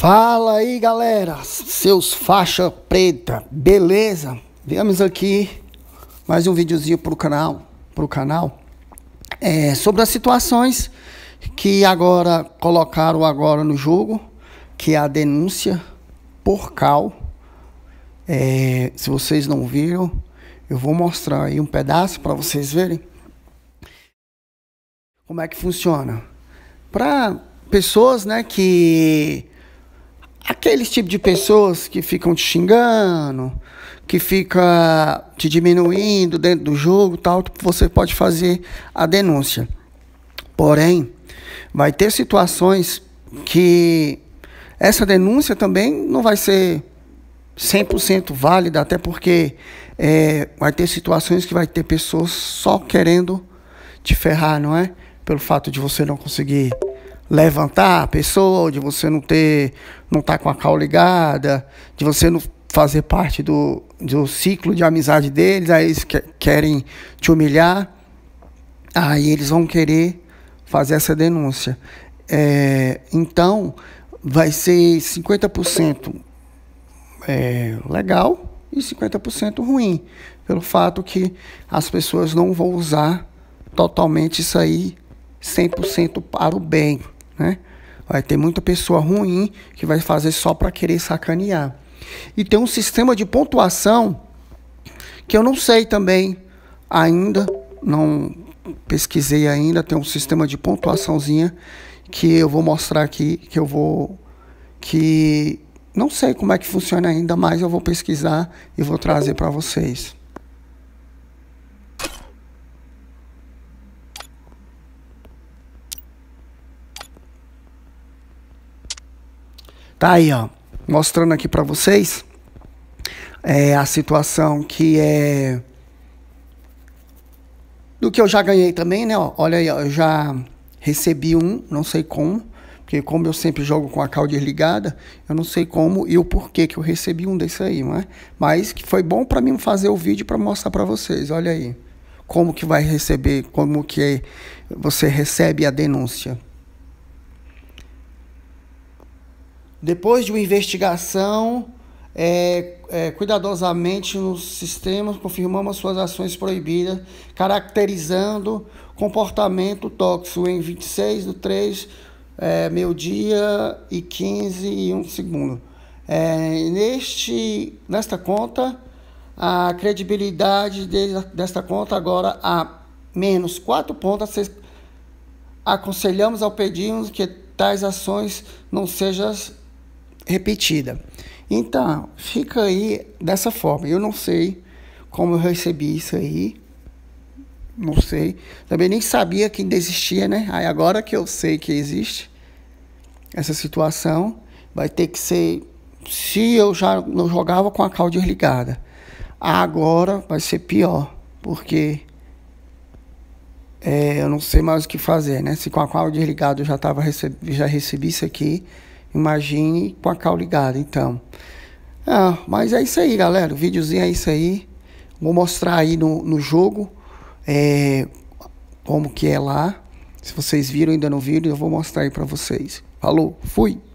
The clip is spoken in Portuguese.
Fala aí galera, seus faixa preta, beleza? Viemos aqui mais um videozinho pro canal, pro canal é, sobre as situações que agora colocaram agora no jogo, que é a denúncia por cal. É, se vocês não viram, eu vou mostrar aí um pedaço para vocês verem como é que funciona. Para pessoas, né, que aqueles tipo de pessoas que ficam te xingando, que fica te diminuindo dentro do jogo, tal, você pode fazer a denúncia. Porém, vai ter situações que essa denúncia também não vai ser 100% válida, até porque é, vai ter situações que vai ter pessoas só querendo te ferrar, não é? Pelo fato de você não conseguir levantar a pessoa, de você não ter, não estar tá com a cal ligada, de você não fazer parte do, do ciclo de amizade deles, aí eles que, querem te humilhar, aí eles vão querer fazer essa denúncia. É, então, vai ser 50% é, legal e 50% ruim, pelo fato que as pessoas não vão usar totalmente isso aí 100% para o bem né? Vai ter muita pessoa ruim que vai fazer só para querer sacanear. E tem um sistema de pontuação que eu não sei também ainda, não pesquisei ainda, tem um sistema de pontuaçãozinha que eu vou mostrar aqui, que eu vou que não sei como é que funciona ainda, mas eu vou pesquisar e vou trazer para vocês. Tá aí, ó, mostrando aqui para vocês é, a situação que é do que eu já ganhei também, né? Ó, olha aí, ó, eu já recebi um, não sei como, porque como eu sempre jogo com a cauda ligada eu não sei como e o porquê que eu recebi um desse aí, é? Mas que foi bom para mim fazer o vídeo para mostrar para vocês. Olha aí, como que vai receber, como que você recebe a denúncia. Depois de uma investigação é, é, cuidadosamente nos sistemas, confirmamos suas ações proibidas, caracterizando comportamento tóxico em 26 do 3, é, meio-dia e 15 e 1 segundo. É, neste, nesta conta, a credibilidade de, desta conta agora a menos 4 pontos. Aconselhamos ao pedirmos que tais ações não sejam repetida. Então, fica aí dessa forma. Eu não sei como eu recebi isso aí. Não sei. Também nem sabia que ainda existia, né? Aí agora que eu sei que existe essa situação, vai ter que ser. Se eu já não jogava com a cal desligada, agora vai ser pior, porque é, eu não sei mais o que fazer, né? Se com a cal desligada eu já, tava, já recebi isso aqui Imagine com a cal ligada, então. Ah, mas é isso aí, galera. O videozinho é isso aí. Vou mostrar aí no, no jogo é, como que é lá. Se vocês viram ainda não viram, eu vou mostrar aí para vocês. Falou, fui!